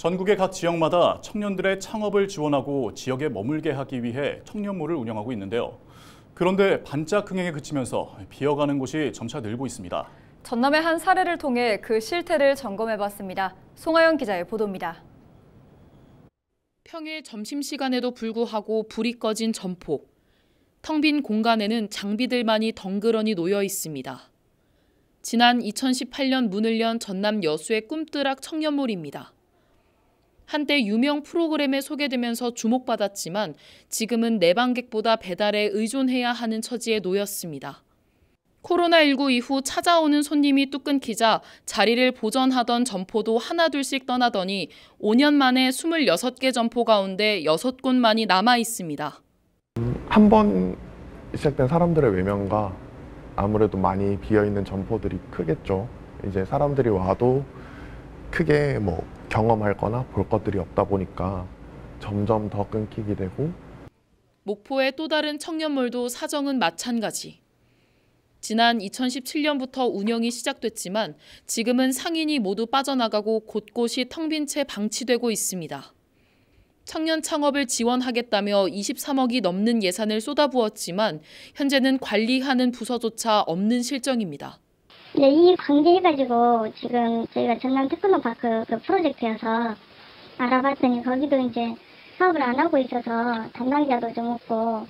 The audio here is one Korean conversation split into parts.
전국의 각 지역마다 청년들의 창업을 지원하고 지역에 머물게 하기 위해 청년몰을 운영하고 있는데요. 그런데 반짝 흥행에 그치면서 비어가는 곳이 점차 늘고 있습니다. 전남의 한 사례를 통해 그 실태를 점검해봤습니다. 송하영 기자의 보도입니다. 평일 점심시간에도 불구하고 불이 꺼진 점포. 텅 빈 공간에는 장비들만이 덩그러니 놓여 있습니다. 지난 2018년 문을 연 전남 여수의 꿈뜨락 청년몰입니다. 한때 유명 프로그램에 소개되면서 주목받았지만 지금은 내방객보다 배달에 의존해야 하는 처지에 놓였습니다. 코로나19 이후 찾아오는 손님이 뚝 끊기자 자리를 보전하던 점포도 하나둘씩 떠나더니 5년 만에 26개 점포 가운데 6곳만이 남아 있습니다. 한 번 시작된 사람들의 외면과 아무래도 많이 비어있는 점포들이 크겠죠. 이제 사람들이 와도 크게 뭐 경험할 거나 볼 것들이 없다 보니까 점점 더 끊기게 되고 목포의 또 다른 청년몰도 사정은 마찬가지. 지난 2017년부터 운영이 시작됐지만 지금은 상인이 모두 빠져나가고 곳곳이 텅 빈 채 방치되고 있습니다. 청년 창업을 지원하겠다며 23억이 넘는 예산을 쏟아부었지만 현재는 관리하는 부서조차 없는 실정입니다. 네, 이 관계해가지고 지금 저희가 전남 테크노파크 그 프로젝트여서 알아봤더니 거기도 이제 사업을 안 하고 있어서 담당자도 좀 없고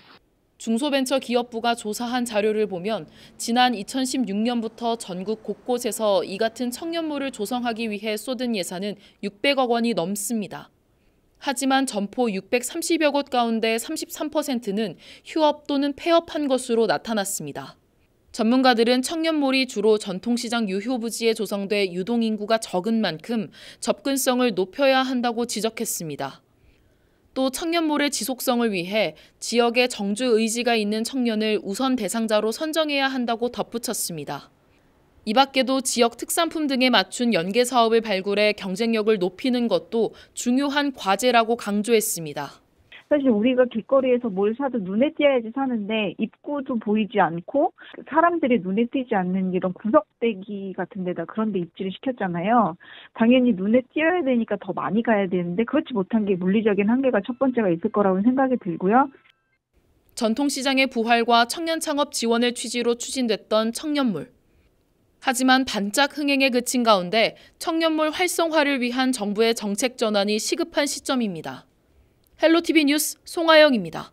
중소벤처기업부가 조사한 자료를 보면 지난 2016년부터 전국 곳곳에서 이 같은 청년몰을 조성하기 위해 쏟은 예산은 600억 원이 넘습니다. 하지만 점포 630여 곳 가운데 33%는 휴업 또는 폐업한 것으로 나타났습니다. 전문가들은 청년몰이 주로 전통시장 유효 부지에 조성돼 유동인구가 적은 만큼 접근성을 높여야 한다고 지적했습니다. 또 청년몰의 지속성을 위해 지역에 정주 의지가 있는 청년을 우선 대상자로 선정해야 한다고 덧붙였습니다. 이 밖에도 지역 특산품 등에 맞춘 연계 사업을 발굴해 경쟁력을 높이는 것도 중요한 과제라고 강조했습니다. 사실 우리가 길거리에서 뭘 사도 눈에 띄어야지 사는데 입구도 보이지 않고 사람들이 눈에 띄지 않는 이런 구석대기 같은 데다 그런 데 입지를 시켰잖아요. 당연히 눈에 띄어야 되니까 더 많이 가야 되는데 그렇지 못한 게 물리적인 한계가 첫 번째가 있을 거라고 생각이 들고요. 전통시장의 부활과 청년 창업 지원을 취지로 추진됐던 청년물 하지만 반짝 흥행에 그친 가운데 청년물 활성화를 위한 정부의 정책 전환이 시급한 시점입니다. 헬로티비 뉴스 송하영입니다.